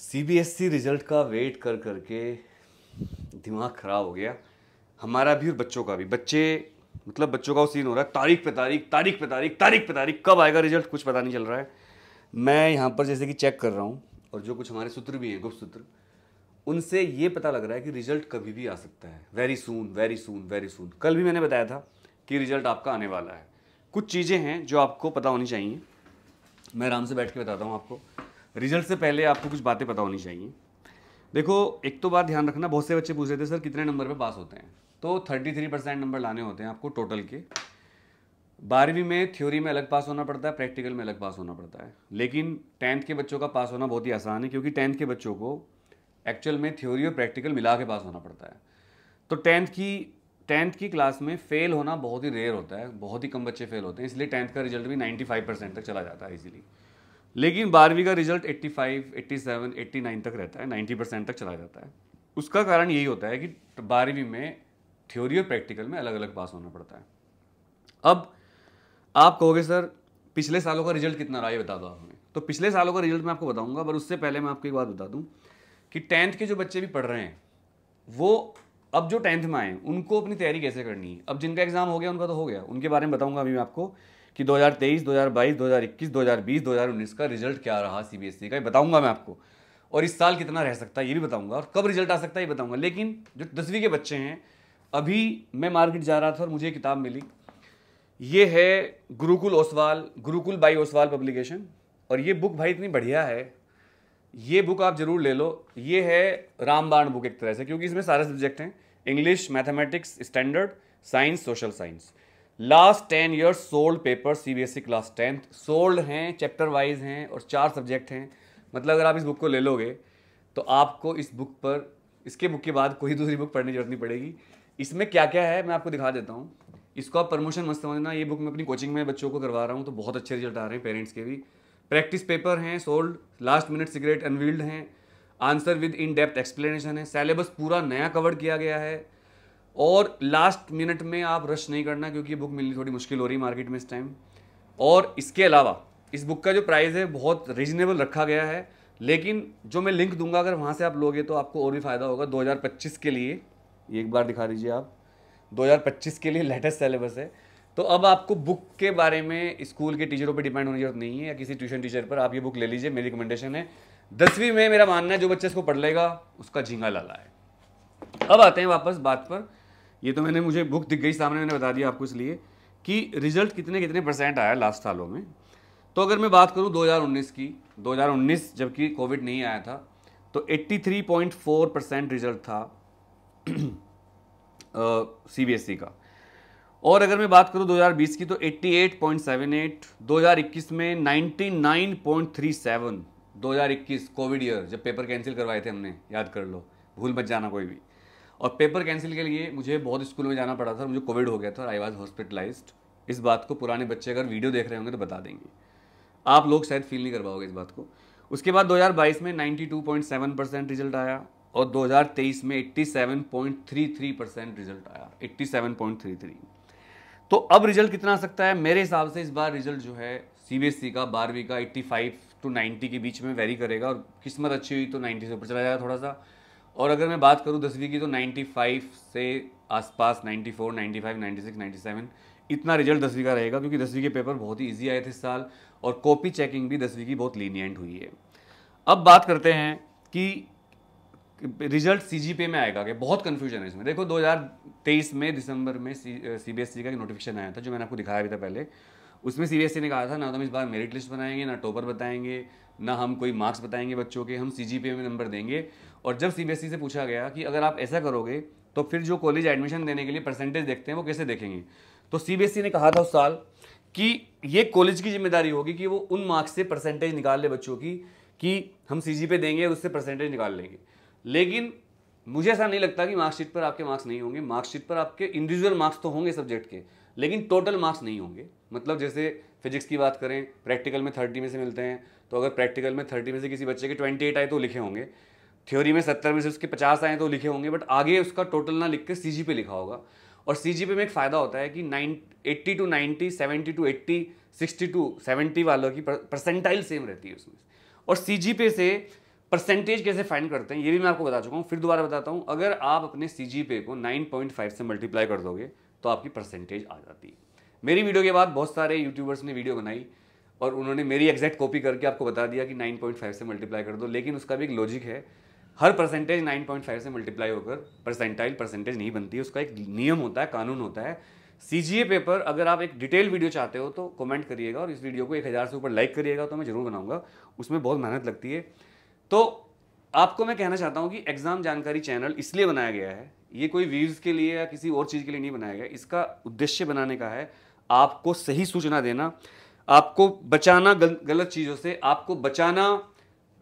CBSE result का wait कर करके दिमाग ख़राब हो गया हमारा भी और बच्चों का भी बच्चे मतलब बच्चों का सीन हो रहा है तारीख पे तारीख तारीख पे तारीख तारीख पे तारीख कब आएगा रिजल्ट कुछ पता नहीं चल रहा है मैं यहाँ पर जैसे कि चेक कर रहा हूँ और जो कुछ हमारे सूत्र भी हैं गुप्त सूत्र उनसे ये पता लग रहा है कि रिजल्ट कभी भी आ सकता है very soon very soon very soon कल भी मैंने बताया था कि रिजल्ट आपका आने वाला है कुछ चीज़ें हैं जो आपको पता होनी चाहिए मैं आराम से बैठ के बताता हूँ आपको रिजल्ट से पहले आपको कुछ बातें पता होनी चाहिए देखो एक तो बात ध्यान रखना बहुत से बच्चे पूछ रहे थे सर कितने नंबर पे पास होते हैं तो 33 परसेंट नंबर लाने होते हैं आपको टोटल के बारहवीं में थ्योरी में अलग पास होना पड़ता है प्रैक्टिकल में अलग पास होना पड़ता है लेकिन टेंथ के बच्चों का पास होना बहुत ही आसान है क्योंकि टेंथ के बच्चों को एक्चुअल में थ्योरी और प्रैक्टिकल मिला के पास होना पड़ता है तो टेंथ की टेंथ की क्लास में फेल होना बहुत ही रेयर होता है बहुत ही कम बच्चे फेल होते हैं इसलिए टेंथ का रिजल्ट भी 95 परसेंट तक चला जाता है इजीली लेकिन बारहवीं का रिजल्ट 85, 87, 89 तक रहता है 90 परसेंट तक चला जाता है उसका कारण यही होता है कि बारहवीं में थ्योरी और प्रैक्टिकल में अलग अलग पास होना पड़ता है अब आप कहोगे सर पिछले सालों का रिजल्ट कितना रहा है बता दो आप हमें तो पिछले सालों का रिजल्ट मैं आपको बताऊंगा पर उससे पहले मैं आपको एक बात बता दूं कि टेंथ के जो बच्चे भी पढ़ रहे हैं वो अब जो टेंथ में आए उनको अपनी तैयारी कैसे करनी है अब जिनका एग्ज़ाम हो गया उनका तो हो गया उनके बारे में बताऊंगा अभी मैं आपको कि 2023, 2022, 2021, 2020, 2019 का रिजल्ट क्या रहा सीबीएसई e का ये बताऊंगा मैं आपको और इस साल कितना रह सकता है ये भी बताऊंगा और कब रिजल्ट आ सकता है ये बताऊंगा लेकिन जो दसवीं के बच्चे हैं अभी मैं मार्केट जा रहा था और मुझे ये किताब मिली ये है गुरुकुल ओसवाल गुरुकुल बाई ओसवाल पब्लिकेशन और ये बुक भाई इतनी बढ़िया है ये बुक आप जरूर ले लो ये है रामबाण बुक एक तरह से क्योंकि इसमें सारे सब्जेक्ट हैं English mathematics standard science social science last ten year solved paper C B S E class tenth solved हैं चैप्टर वाइज हैं और चार सब्जेक्ट हैं मतलब अगर आप इस बुक को ले लोगे तो आपको इस बुक पर इसके बुक के बाद कोई दूसरी बुक पढ़ने की जरूरत नहीं पड़ेगी इसमें क्या क्या है मैं आपको दिखा देता हूँ इसको आप प्रमोशन मत समझना ये बुक मैं अपनी कोचिंग में बच्चों को करवा रहा हूँ तो बहुत अच्छे रिजल्ट आ रहे हैं पेरेंट्स के भी प्रैक्टिस पेपर हैं solved last minute secrets unveiled हैं answer with in depth explanation है सेलेबस पूरा नया कवर किया गया है और लास्ट मिनट में आप रश नहीं करना क्योंकि बुक मिलनी थोड़ी मुश्किल हो रही है मार्केट में इस टाइम और इसके अलावा इस बुक का जो प्राइस है बहुत रिजनेबल रखा गया है लेकिन जो मैं लिंक दूंगा अगर वहाँ से आप लोगे तो आपको और भी फ़ायदा होगा 2025 के लिए ये एक बार दिखा दीजिए आप 2025 के लिए लेटेस्ट सिलेबस है तो अब आपको बुक के बारे में स्कूल के टीचरों पर डिपेंड होने की जरूरत नहीं है या किसी ट्यूशन टीचर पर आप ये बुक ले लीजिए मेरी रिकमेंडेशन है दसवीं में मेरा मानना है जो बच्चा इसको पढ़ लेगा उसका झींगा लाला है अब आते हैं वापस बात पर ये तो मैंने मुझे बुक दिख गई सामने मैंने बता दिया आपको इसलिए कि रिजल्ट कितने कितने परसेंट आया लास्ट सालों में तो अगर मैं बात करूँ दो की दो जबकि कोविड नहीं आया था तो 83.4 परसेंट रिजल्ट था सी बी एस ई का और अगर मैं बात करूं 2020 की तो 88.78 2021 में 99.37 2021 कोविड ईयर जब पेपर कैंसिल करवाए थे हमने याद कर लो भूल मत जाना कोई भी और पेपर कैंसिल के लिए मुझे बहुत स्कूल में जाना पड़ा था मुझे कोविड हो गया था और आई वॉज हॉस्पिटलाइज इस बात को पुराने बच्चे अगर वीडियो देख रहे होंगे तो बता देंगे आप लोग शायद फील नहीं कर पाओगे इस बात को उसके बाद 2022 में 92.7 परसेंट रिजल्ट आया और 2023 में 87.33 परसेंट रिजल्ट आया 87.33 तो अब रिजल्ट कितना आ सकता है मेरे हिसाब से इस बार रिजल्ट जो है सीबीएसई e का बारहवीं का 85 टू 90 के बीच में वेरी करेगा और किस्मत अच्छी हुई तो 90 से ऊपर चला जाएगा थोड़ा सा और अगर मैं बात करूँ दसवीं की तो 95 से आसपास 94, 95, 96, 97 इतना रिजल्ट दसवीं का रहेगा क्योंकि दसवीं के पेपर बहुत ही ईजी आए थे इस साल और कॉपी चेकिंग भी दसवीं की बहुत लीनियंट हुई है अब बात करते हैं कि रिजल्ट सी में आएगा कि बहुत कन्फ्यूजन है इसमें देखो 2023 में दिसंबर में सी बी एस का नोटिफिकेशन आया था जो मैंने आपको दिखाया भी था पहले उसमें सी e ने कहा था ना तो हम इस बार मेरिट लिस्ट बनाएंगे ना टॉपर बताएंगे ना हम कोई मार्क्स बताएंगे बच्चों के हम सी में नंबर देंगे और जब सी e से पूछा गया कि अगर आप ऐसा करोगे तो फिर जो कॉलेज एडमिशन देने के लिए परसेंटेज देखते हैं वो कैसे देखेंगे तो सी e ने कहा था उस साल कि ये कॉलेज की जिम्मेदारी होगी कि वो उन मार्क्स से परसेंटेज निकाल ले बच्चों की कि हम सी पे देंगे और उससे परसेंटेज निकाल लेंगे लेकिन मुझे ऐसा नहीं लगता कि मार्कशीट पर आपके मार्क्स नहीं होंगे मार्कशीट पर आपके इंडिविजुअल मार्क्स तो होंगे सब्जेक्ट के लेकिन टोटल मार्क्स नहीं होंगे मतलब जैसे फिजिक्स की बात करें प्रैक्टिकल में थर्टी में से मिलते हैं तो अगर प्रैक्टिकल में थर्टी में से किसी बच्चे के ट्वेंटी एट आए तो लिखे होंगे थ्योरी में सत्तर में से उसके पचास आए तो लिखे होंगे बट आगे उसका टोटल ना लिख के सी जी पे लिखा होगा और सी जी पे में एक फ़ायदा होता है कि nine eighty two ninety seventy two eighty sixty two seventy वालों की परसेंटाइल सेम रहती है उसमें और सी जी पे से परसेंटेज कैसे फाइंड करते हैं ये भी मैं आपको बता चुका हूँ फिर दोबारा बताता हूँ अगर आप अपने सी जी पे को नाइन पॉइंट फाइव से मल्टीप्लाई कर दोगे तो आपकी परसेंटेज आ जाती है मेरी वीडियो के बाद बहुत सारे यूट्यूबर्स ने वीडियो बनाई और उन्होंने मेरी एग्जैक्ट कॉपी करके आपको बता दिया कि 9.5 से मल्टीप्लाई कर दो लेकिन उसका भी एक लॉजिक है हर परसेंटेज 9.5 से मल्टीप्लाई होकर परसेंटाइल परसेंटेज नहीं बनती है उसका एक नियम होता है कानून होता है सी पेपर अगर आप एक डिटेल वीडियो चाहते हो तो कमेंट करिएगा और इस वीडियो को एक हज़ार से ऊपर लाइक करिएगा तो मैं ज़रूर बनाऊंगा उसमें बहुत मेहनत लगती है तो आपको मैं कहना चाहता हूँ कि एग्ज़ाम जानकारी चैनल इसलिए बनाया गया है ये कोई व्यूज़ के लिए या किसी और चीज़ के लिए नहीं बनाया गया इसका उद्देश्य बनाने का है आपको सही सूचना देना आपको बचाना गल, गलत चीज़ों से आपको बचाना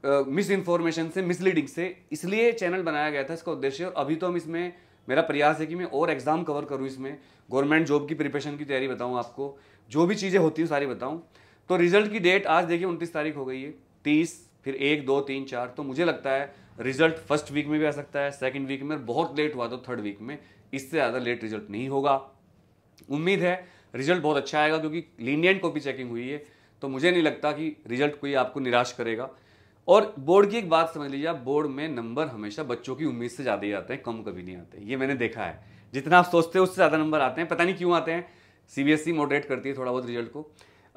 मिस इन्फॉर्मेशन से मिसलीडिंग से इसलिए चैनल बनाया गया था इसका उद्देश्य और अभी तो हम इसमें मेरा प्रयास है कि मैं और एग्ज़ाम कवर करूँ इसमें गवर्नमेंट जॉब की प्रिपरेशन की तैयारी बताऊँ आपको जो भी चीज़ें होती हैं सारी बताऊँ तो रिजल्ट की डेट आज देखिए उनतीस तारीख हो गई है तीस फिर एक दो तीन चार तो मुझे लगता है रिजल्ट फर्स्ट वीक में भी आ सकता है सेकेंड वीक में बहुत लेट हुआ तो थर्ड वीक में इससे ज़्यादा लेट रिजल्ट नहीं होगा उम्मीद है रिजल्ट बहुत अच्छा आएगा क्योंकि लीनियंट कॉपी चेकिंग हुई है तो मुझे नहीं लगता कि रिजल्ट कोई आपको निराश करेगा और बोर्ड की एक बात समझ लीजिए आप बोर्ड में नंबर हमेशा बच्चों की उम्मीद से ज़्यादा ही आते हैं कम कभी नहीं आते ये मैंने देखा है जितना आप सोचते हो उससे ज़्यादा नंबर आते हैं पता नहीं क्यों आते हैं सीबीएसई मॉडरेट e करती है थोड़ा बहुत रिजल्ट को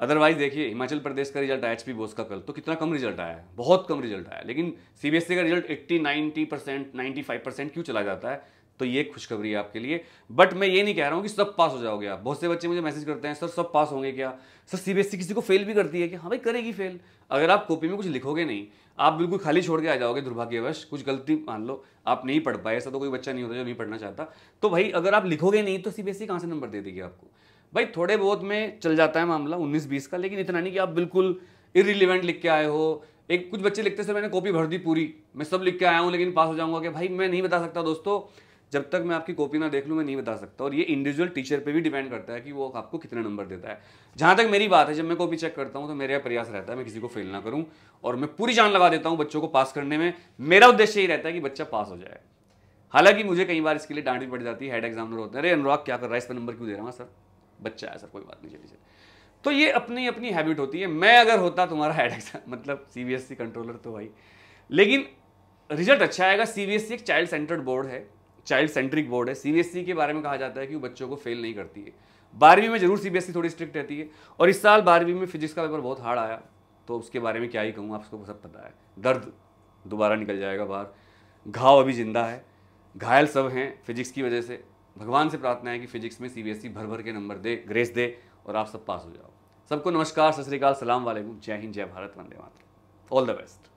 अदरवाइज देखिए हिमाचल प्रदेश का रिजल्ट आया एच बोस का कल तो कितना कम रिजल्ट आया है बहुत कम रिजल्ट आया लेकिन सीबीएसई e का result eighty ninety percent ninety क्यों चला जाता है तो ये खुशखबरी है आपके लिए बट मैं ये नहीं कह रहा हूँ कि सब पास हो जाओगे आप बहुत से बच्चे मुझे मैसेज करते हैं सर सब पास होंगे क्या सर सीबीएसई किसी को फेल भी करती है कि हाँ भाई करेगी फेल अगर आप कॉपी में कुछ लिखोगे नहीं आप बिल्कुल खाली छोड़ के आ जाओगे दुर्भाग्यवश कुछ गलती मान लो आप नहीं पढ़ पाए ऐसा तो कोई बच्चा नहीं होता जो नहीं पढ़ना चाहता तो भाई अगर आप लिखोगे नहीं तो सीबीएसई कहाँ से नंबर दे देगी आपको भाई थोड़े बहुत में चल जाता है मामला उन्नीस बीस का लेकिन इतना नहीं कि आप बिल्कुल इरिलीवेंट लिख के आए हो एक कुछ बच्चे लिखते सर मैंने कॉपी भर दी पूरी मैं सब लिख के आया हूँ लेकिन पास हो जाऊँगा कि भाई मैं नहीं बता सकता दोस्तों जब तक मैं आपकी कॉपी ना देख लूँ मैं नहीं बता सकता और ये इंडिविजुअल टीचर पे भी डिपेंड करता है कि वो आपको कितने नंबर देता है जहाँ तक मेरी बात है जब मैं कॉपी चेक करता हूँ तो यहाँ प्रयास रहता है मैं किसी को फेल ना करूँ और मैं पूरी जान लगा देता हूँ बच्चों को पास करने में मेरा उद्देश्य यही रहता है कि बच्चा पास हो जाए हालांकि मुझे कई बार इसके लिए डांट भी पड़ जाती है हेड एग्जामिनर होते हैं अरे अनुराग क्या कर रहा है इसका नंबर क्यों दे रहा हूँ सर बच्चा है सर कोई बात नहीं चलिए चलिए तो ये अपनी अपनी हैबिट होती है मैं अगर होता तुम्हारा हेड एग्जाम मतलब सी कंट्रोलर e तो भाई लेकिन रिजल्ट अच्छा आएगा सी e एक चाइल्ड सेंटर्ड बोर्ड है चाइल्ड सेंट्रिक बोर्ड है सीबीएसई e के बारे में कहा जाता है कि वो बच्चों को फेल नहीं करती है बारहवीं में जरूर सीबीएसई e थोड़ी स्ट्रिक्ट रहती है और इस साल बारहवीं में फिजिक्स का पेपर बहुत हार्ड आया तो उसके बारे में क्या ही कहूँ आपको सब पता है दर्द दोबारा निकल जाएगा बाहर घाव अभी जिंदा है घायल सब हैं फिजिक्स की वजह से भगवान से प्रार्थना है कि फिजिक्स में सीबीएसई e भर भर के नंबर दे ग्रेस दे और आप सब पास हो जाओ सबको नमस्कार सत श्रीकाल सलाम वालेकुम जय हिंद जय भारत वंदे मातृ ऑल द बेस्ट